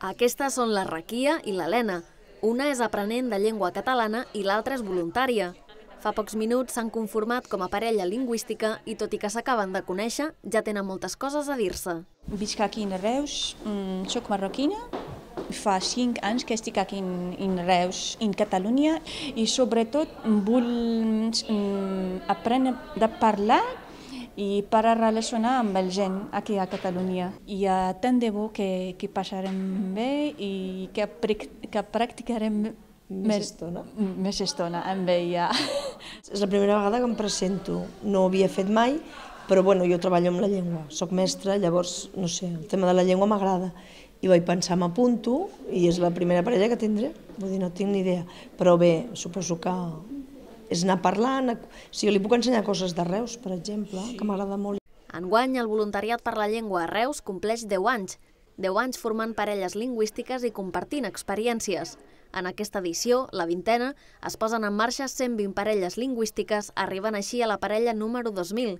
Aquestes són la Raquia i l'Helena. Una és aprenent de llengua catalana i l'altra és voluntària. Fa pocs minuts s'han conformat com a parella lingüística i tot i que s'acaben de conèixer, ja tenen moltes coses a dir-se. Visc aquí a Reus, mm, sóc marroquina, fa 5 anys que estic aquí en Reus, en Catalunya, i sobretot vull mm, aprendre de parlar i per a relacionar amb el gent aquí a Catalunya. I uh, tant de bo que, que passarem bé i que, que practicarem més estona? Més estona, em mm, veia. És la primera vegada que em presento. No ho havia fet mai, però bueno, jo treballo amb la llengua. Soc mestra, llavors, no sé, el tema de la llengua m'agrada. I vaig pensar, m'apunto, i és la primera parella que tindré. Vull dir, no tinc ni idea. Però bé, suposo que és anar parlant, si jo li puc ensenyar coses de Reus, per exemple, sí. que m'agrada molt. Enguany, el Voluntariat per la Llengua a Reus compleix 10 anys, 10 anys formant parelles lingüístiques i compartint experiències. En aquesta edició, la vintena, es posen en marxa 120 parelles lingüístiques, arribant així a la parella número 2000.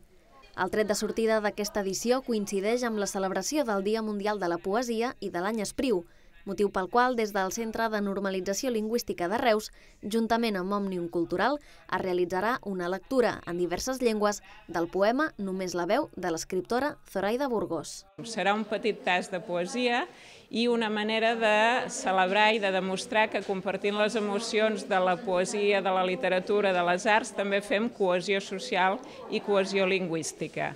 El tret de sortida d'aquesta edició coincideix amb la celebració del Dia Mundial de la Poesia i de l'any Espriu, motiu pel qual des del Centre de Normalització Lingüística de Reus, juntament amb Òmnium Cultural, es realitzarà una lectura en diverses llengües del poema Només la veu de l'escriptora Zoraida Burgos. Serà un petit tast de poesia i una manera de celebrar i de demostrar que compartint les emocions de la poesia, de la literatura, de les arts, també fem cohesió social i cohesió lingüística.